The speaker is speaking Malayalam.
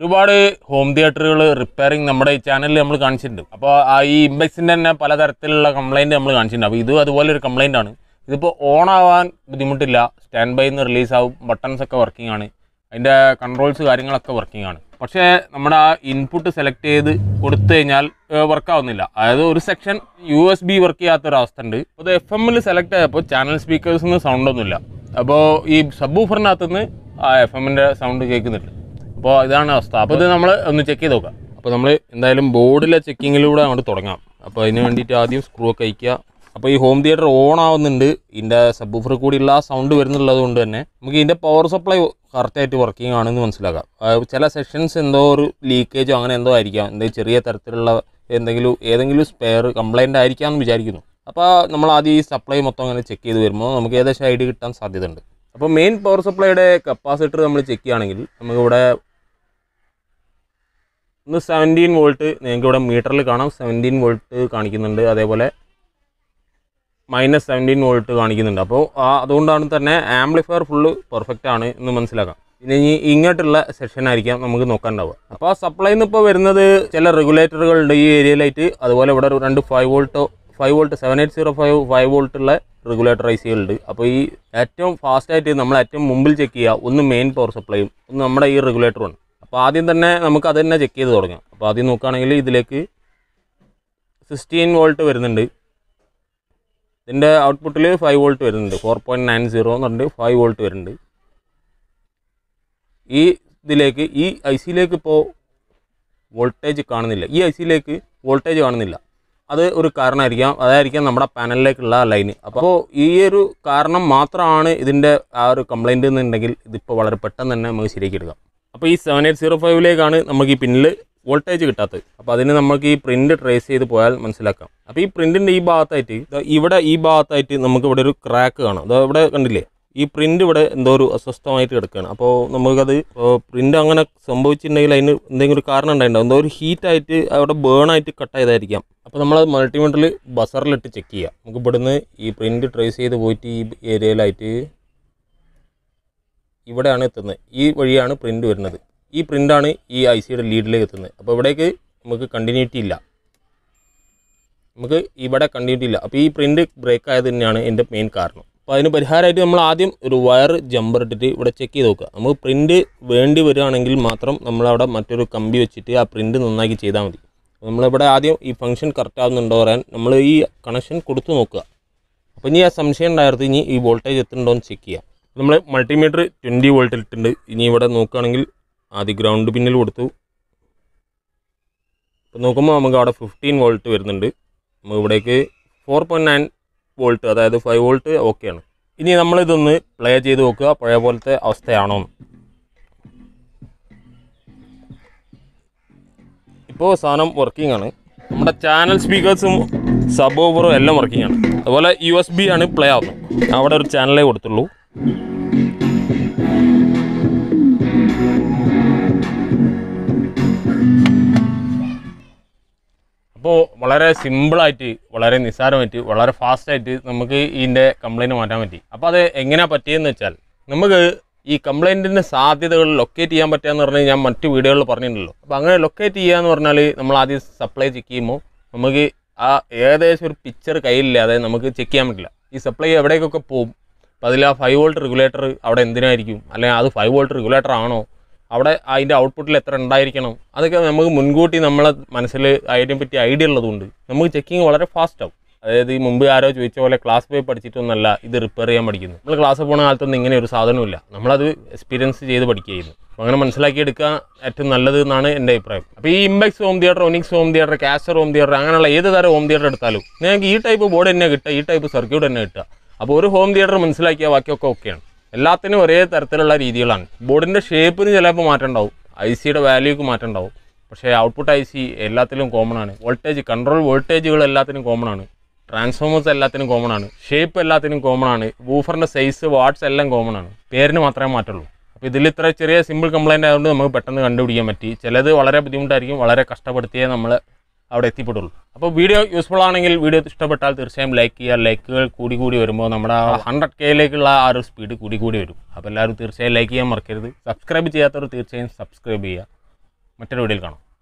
ഒരുപാട് ഹോം തിയേറ്ററുകൾ റിപ്പയറിംഗ് നമ്മുടെ ഈ ചാനലിൽ നമ്മൾ കാണിച്ചിട്ടുണ്ട് അപ്പോൾ ആ ഈ ഇമ്പെക്സിൻ്റെ തന്നെ പലതരത്തിലുള്ള കംപ്ലൈൻറ്റ് നമ്മൾ കാണിച്ചിട്ടുണ്ട് അപ്പോൾ ഇത് അതുപോലെ ഒരു കംപ്ലൈൻ്റ് ആണ് ഇതിപ്പോൾ ഓൺ ആവാൻ ബുദ്ധിമുട്ടില്ല സ്റ്റാൻഡ് ബൈ നിന്ന് റിലീസ് ആവും ബട്ടൺസ് ഒക്കെ വർക്കിംഗ് ആണ് അതിൻ്റെ കൺട്രോൾസ് കാര്യങ്ങളൊക്കെ വർക്കിംഗ് ആണ് പക്ഷേ നമ്മുടെ ആ ഇൻപുട്ട് സെലക്ട് ചെയ്ത് കൊടുത്തു കഴിഞ്ഞാൽ വർക്ക് ആവുന്നില്ല അതായത് ഒരു section U S B work ചെയ്യാത്തൊരവസ്ഥ ഉണ്ട് അത് എഫ് എമ്മിൽ സെലക്ട് ആയപ്പോൾ ചാനൽ സ്പീക്കേഴ്സിൽ നിന്ന് സൗണ്ടൊന്നുമില്ല അപ്പോൾ ഈ സബ് ഊഫറിനകത്തുനിന്ന് ആ എഫ് എമ്മിൻ്റെ സൗണ്ട് കേൾക്കുന്നുണ്ട് അപ്പോൾ ഇതാണ് അവസ്ഥ അപ്പോൾ ഇത് നമ്മൾ ഒന്ന് ചെക്ക് ചെയ്ത് നോക്കാം അപ്പോൾ നമ്മൾ എന്തായാലും ബോർഡിലെ ചെക്കിങ്ങിലൂടെ അങ്ങോട്ട് തുടങ്ങാം അപ്പോൾ അതിന് വേണ്ടിയിട്ട് ആദ്യം സ്ക്രൂ ഒക്കെ അയക്കുക അപ്പോൾ ഈ ഹോം തിയേറ്റർ ഓൺ ആവുന്നുണ്ട് ഇതിൻ്റെ സബ് സബ്ബൂഫർ കൂടി ഉള്ള സൗണ്ട് വരുന്നുള്ളത് കൊണ്ട് തന്നെ നമുക്ക് ഇതിൻ്റെ പവർ സപ്ലൈ കറക്റ്റായിട്ട് വർക്കിംഗ് ആണെന്ന് മനസ്സിലാക്കാം ചില സെഷൻസ് എന്തോ ഒരു ലീക്കേജോ അങ്ങനെ എന്തോ ആയിരിക്കാം എന്തെങ്കിലും ചെറിയ തരത്തിലുള്ള എന്തെങ്കിലും ഏതെങ്കിലും സ്പെയർ കംപ്ലൈൻ്റ് ആയിരിക്കാം എന്ന് വിചാരിക്കുന്നു അപ്പോൾ നമ്മൾ ആദ്യം ഈ സപ്ലൈ മൊത്തം അങ്ങനെ ചെക്ക് ചെയ്ത് വരുമ്പോൾ നമുക്ക് ഏകദേശം ഐ ഡി കിട്ടാൻ സാധ്യതയുണ്ട് അപ്പോൾ മെയിൻ പവർ സപ്ലൈയുടെ കപ്പാസിറ്റർ നമ്മൾ ചെക്ക് ചെയ്യുകയാണെങ്കിൽ നമുക്കിവിടെ ഇന്ന് സെവൻറ്റീൻ വോൾട്ട് നിങ്ങൾക്ക് ഇവിടെ മീറ്ററിൽ കാണാം സെവൻറ്റീൻ വോൾട്ട് കാണിക്കുന്നുണ്ട് അതേപോലെ മൈനസ് സെവൻറ്റീൻ വോൾട്ട് കാണിക്കുന്നുണ്ട് അപ്പോൾ ആ അതുകൊണ്ടാണ് തന്നെ ആംപ്ലിഫയർ ഫുള്ള് പെർഫെക്റ്റ് ആണ് എന്ന് മനസ്സിലാക്കാം പിന്നെ ഇനി ഇങ്ങോട്ടുള്ള സെക്ഷനായിരിക്കാം നമുക്ക് നോക്കാനുണ്ടാവുക അപ്പോൾ ആ സപ്ലൈ നിന്ന് ഇപ്പോൾ വരുന്നത് ചില റെഗുലേറ്ററുകളുണ്ട് ഈ ഏരിയയിലായിട്ട് അതുപോലെ ഇവിടെ രണ്ട് ഫൈവ് വോൾട്ടോ five volt seven eight zero five five വോൾട്ടുള്ള റെഗുലേറ്റർ ഐ സികളുണ്ട് അപ്പോൾ ഈ ഏറ്റവും ഫാസ്റ്റായിട്ട് നമ്മൾ ഏറ്റവും മുമ്പിൽ ചെക്ക് ചെയ്യുക ഒന്ന് മെയിൻ പവർ സപ്ലൈയും ഒന്ന് നമ്മുടെ ഈ റെഗുലേറ്ററും അപ്പോൾ ആദ്യം തന്നെ നമുക്ക് അത് തന്നെ ചെക്ക് ചെയ്ത് തുടങ്ങാം അപ്പോൾ ആദ്യം നോക്കുകയാണെങ്കിൽ ഇതിലേക്ക് സിക്സ്റ്റീൻ വോൾട്ട് വരുന്നുണ്ട് ഇതിൻ്റെ ഔട്ട്പുട്ടിൽ ഫൈവ് വോൾട്ട് വരുന്നുണ്ട് ഫോർ പോയിൻറ്റ് നയൻ സീറോ എന്ന് പറഞ്ഞിട്ട് ഫൈവ് വോൾട്ട് വരുന്നുണ്ട് ഈ ഇതിലേക്ക് ഈ ഐ സിയിലേക്ക് ഇപ്പോൾ വോൾട്ടേജ് കാണുന്നില്ല ഈ ഐ സിയിലേക്ക് വോൾട്ടേജ് കാണുന്നില്ല അത് ഒരു കാരണമായിരിക്കാം അതായിരിക്കാം നമ്മുടെ പാനലിലേക്കുള്ള ലൈന് അപ്പോൾ ഈ ഒരു കാരണം മാത്രമാണ് ഇതിൻ്റെ ആ ഒരു കംപ്ലൈൻറ്റ് എന്നുണ്ടെങ്കിൽ ഇതിപ്പോൾ വളരെ പെട്ടെന്ന് തന്നെ നമുക്ക് ശരിയാക്കി എടുക്കാം അപ്പോൾ ഈ സെവൻ എയ്റ്റ് സീറോ ഫൈവിലേക്കാണ് നമുക്ക് ഈ പിന്നിൽ വോൾട്ടേജ് കിട്ടാത്തത് അപ്പോൾ അതിന് നമുക്ക് ഈ പ്രിൻറ്റ് ട്രേസ് ചെയ്ത് പോയാൽ മനസ്സിലാക്കാം അപ്പോൾ ഈ പ്രിൻറ്റിൻ്റെ ഈ ഭാഗത്തായിട്ട് ഇവിടെ ഈ ഭാഗത്തായിട്ട് നമുക്ക് ഇവിടെ ഒരു ക്രാക്ക് കാണാം അതോ ഇവിടെ കണ്ടില്ലേ ഈ പ്രിൻ്റ് ഇവിടെ എന്തോ ഒരു അസ്വസ്ഥമായിട്ട് കിടക്കുകയാണ് അപ്പോൾ നമുക്കത് പ്രിൻ്റ് അങ്ങനെ സംഭവിച്ചിട്ടുണ്ടെങ്കിൽ അതിന് എന്തെങ്കിലും ഒരു കാരണം ഉണ്ടായിട്ടുണ്ടാവും എന്തോ ഒരു ഹീറ്റായിട്ട് അവിടെ ബേണായിട്ട് കട്ട് ചെയ്തായിരിക്കാം അപ്പോൾ നമ്മൾ മൾട്ടിമീറ്ററിൽ ബസറിലിട്ട് ചെക്ക് ചെയ്യാം നമുക്ക് ഇവിടുന്ന് ഈ പ്രിൻറ്റ് ട്രേസ് ചെയ്ത് പോയിട്ട് ഈ ഏരിയയിലായിട്ട് ഇവിടെയാണ് എത്തുന്നത് ഈ വഴിയാണ് പ്രിൻ്റ് വരുന്നത് ഈ പ്രിൻ്റാണ് ഈ ഐ സിയുടെ ലീഡിലേക്ക് എത്തുന്നത് അപ്പോൾ ഇവിടേക്ക് നമുക്ക് കണ്ടിന്യൂറ്റി ഇല്ല നമുക്ക് ഇവിടെ കണ്ടിന്യൂറ്റി ഇല്ല അപ്പോൾ ഈ പ്രിൻ്റ് ബ്രേക്ക് ആയത് തന്നെയാണ് എൻ്റെ മെയിൻ കാരണം അപ്പോൾ അതിന് പരിഹാരമായിട്ട് നമ്മൾ ആദ്യം ഒരു വയർ ജമ്പർ ഇട്ടിട്ട് ഇവിടെ ചെക്ക് ചെയ്ത് നോക്കുക നമുക്ക് പ്രിൻ്റ് വേണ്ടി വരികയാണെങ്കിൽ മാത്രം നമ്മളവിടെ മറ്റൊരു കമ്പി വെച്ചിട്ട് ആ പ്രിൻ്റ് നന്നാക്കി ചെയ്താൽ മതി നമ്മളിവിടെ ആദ്യം ഈ ഫംഗ്ഷൻ കറക്റ്റ് ആകുന്നുണ്ടോ പറയാൻ നമ്മൾ ഈ കണക്ഷൻ കൊടുത്തു നോക്കുക അപ്പോൾ ഇനി ആ സംശയം ഉണ്ടായിരുന്നു ഇനി ഈ വോൾട്ടേജ് എത്തുന്നുണ്ടോ എന്ന് ചെക്ക് ചെയ്യാം നമ്മൾ മൾട്ടിമീറ്റർ ട്വൻറ്റി വോൾട്ടിൽ ഇട്ടിട്ടുണ്ട് ഇനി ഇവിടെ നോക്കുകയാണെങ്കിൽ ആദ്യം ഗ്രൗണ്ട് പിന്നിൽ കൊടുത്തു ഇപ്പോൾ നോക്കുമ്പോൾ നമുക്ക് അവിടെ ഫിഫ്റ്റീൻ വോൾട്ട് വരുന്നുണ്ട് നമ്മൾ ഇവിടേക്ക് ഫോർ പോയിൻറ്റ് നയൻ വോൾട്ട് അതായത് ഫൈവ് വോൾട്ട് ഓക്കെയാണ് ഇനി നമ്മളിതൊന്ന് പ്ലേ ചെയ്ത് നോക്കുക പഴയ പോലത്തെ അവസ്ഥയാണോ ഇപ്പോൾ സാധനം വർക്കിംഗ് ആണ് നമ്മുടെ ചാനൽ സ്പീക്കേഴ്സും സബ് ഓവറും എല്ലാം വർക്കിംഗ് ആണ് അതുപോലെ യു എസ് ബി ആണ് പ്ലേ ആവുന്നത് അവിടെ ഒരു ചാനലേ കൊടുത്തുള്ളൂ അപ്പോൾ വളരെ സിമ്പിളായിട്ട് വളരെ നിസ്സാരമായിട്ട് വളരെ ഫാസ്റ്റായിട്ട് നമുക്ക് ഇതിൻ്റെ കംപ്ലയിൻറ്റ് മാറ്റാൻ പറ്റി അപ്പോൾ അത് എങ്ങനെയാണ് പറ്റിയെന്ന് വെച്ചാൽ നമുക്ക് ഈ കംപ്ലയിൻറ്റിൻ്റെ സാധ്യതകൾ ലൊക്കേറ്റ് ചെയ്യാൻ പറ്റുകയെന്ന് പറഞ്ഞാൽ ഞാൻ മറ്റ് വീഡിയോകളിൽ പറഞ്ഞിട്ടുണ്ടല്ലോ അപ്പോൾ അങ്ങനെ ലൊക്കേറ്റ് ചെയ്യുക എന്ന് പറഞ്ഞാൽ നമ്മൾ ആദ്യം സപ്ലൈ ചെക്ക് ചെയ്യുമ്പോൾ നമുക്ക് ആ ഏകദേശം ഒരു പിക്ചർ കയ്യിലില്ല അതായത് നമുക്ക് ചെക്ക് ചെയ്യാൻ പറ്റില്ല ഈ സപ്ലൈ എവിടേക്കൊക്കെ പോകും അപ്പോൾ അതിൽ ആ ഫൈവ് വോൾട്ട് റെഗുലേറ്റർ അവിടെ എന്തിനായിരിക്കും അല്ലെങ്കിൽ അത് ഫൈവ് വോൾട്ട് റെഗുലേറ്റർ ആണോ അവിടെ അതിൻ്റെ ഔട്ട്പുട്ടിൽ എത്ര ഉണ്ടായിരിക്കണം അതൊക്കെ നമുക്ക് മുൻകൂട്ടി നമ്മളെ മനസ്സിൽ അതിനെ പറ്റി ഐഡിയ ഉള്ളതുകൊണ്ട് നമുക്ക് ചെക്കിങ് വളരെ ഫാസ്റ്റ് ആവും അതായത് ഈ മുമ്പ് ആരോ ചോദിച്ച പോലെ ക്ലാസ് പോയി പഠിച്ചിട്ടൊന്നല്ല ഇത് റിപ്പയർ ചെയ്യാൻ പഠിക്കുന്നത് നമ്മൾ ക്ലാസ്സിൽ പോണ കാലത്തൊന്നും ഇങ്ങനെ ഒരു സാധനമില്ല നമ്മളത് എക്സ്പീരിയൻസ് ചെയ്ത് പഠിക്കുകയായിരുന്നു അങ്ങനെ മനസ്സിലാക്കിയെടുക്കുക ഏറ്റവും നല്ലത് എന്നാണ് എൻ്റെ അഭിപ്രായം അപ്പോൾ ഈ Impex home theatre Onyx home theatre Castor home theatre അങ്ങനെയുള്ള ഏത് തരം ഹോം തിയേറ്റർ എടുത്താലും നിങ്ങൾക്ക് ഈ ടൈപ്പ് ബോർഡ് തന്നെ കിട്ടുക ഈ ടൈപ്പ് സർക്യൂട്ട് തന്നെ കിട്ടുക അപ്പോൾ ഒരു ഹോം തിയേറ്റർ മനസ്സിലാക്കിയ ബാക്കിയൊക്കെ ഓക്കെയാണ് എല്ലാത്തിനും ഒരേ തരത്തിലുള്ള രീതികളാണ് ബോർഡിൻ്റെ ഷേപ്പിന് ചിലപ്പോൾ മാറ്റം ഉണ്ടാവും ഐ സിയുടെ വാല്യൂക്ക് മാറ്റം ഉണ്ടാവും പക്ഷേ ഔട്ട്പുട്ട് ഐ സി എല്ലാത്തിലും കോമൺ ആണ് വോൾട്ടേജ് കൺട്രോൾ വോൾട്ടേജുകൾ എല്ലാത്തിനും കോമൺ ആണ് ട്രാൻസ്ഫോമേഴ്സ് എല്ലാത്തിനും കോമൺ ആണ് ഷേപ്പ് എല്ലാത്തിനും കോമൺ ആണ് വൂഫറിൻ്റെ സൈസ് വാട്ട്സ് എല്ലാം കോമൺ ആണ് പേരിന് മാത്രമേ മാറ്റുള്ളൂ അപ്പോൾ ഇതിൽ ഇത്ര ചെറിയ സിമ്പിൾ കംപ്ലയിൻ്റ് ആയതുകൊണ്ട് നമുക്ക് പെട്ടെന്ന് കണ്ടുപിടിക്കാൻ പറ്റി ചിലത് വളരെ ബുദ്ധിമുട്ടായിരിക്കും വളരെ കഷ്ടപ്പെടുത്തിയേ നമ്മൾ അവിടെ എത്തിപ്പെട്ടുള്ളൂ അപ്പോൾ വീഡിയോ യൂസ്ഫുൾ ആണെങ്കിൽ വീഡിയോ ഇഷ്ടപ്പെട്ടാൽ തീർച്ചയായും ലൈക്ക് ചെയ്യുക ലൈക്കുകൾ കൂടി കൂടി വരുമ്പോൾ നമ്മുടെ ഹൺഡ്രഡ് കെയിലേക്കുള്ള ആ ഒരു സ്പീഡ് കൂടി കൂടി വരും അപ്പോൾ എല്ലാവരും തീർച്ചയായും ലൈക്ക് ചെയ്യാൻ മറക്കരുത് സബ്സ്ക്രൈബ് ചെയ്യാത്തവർ തീർച്ചയായും സബ്സ്ക്രൈബ് ചെയ്യുക മറ്റൊരു വീഡിയോയിൽ കാണാം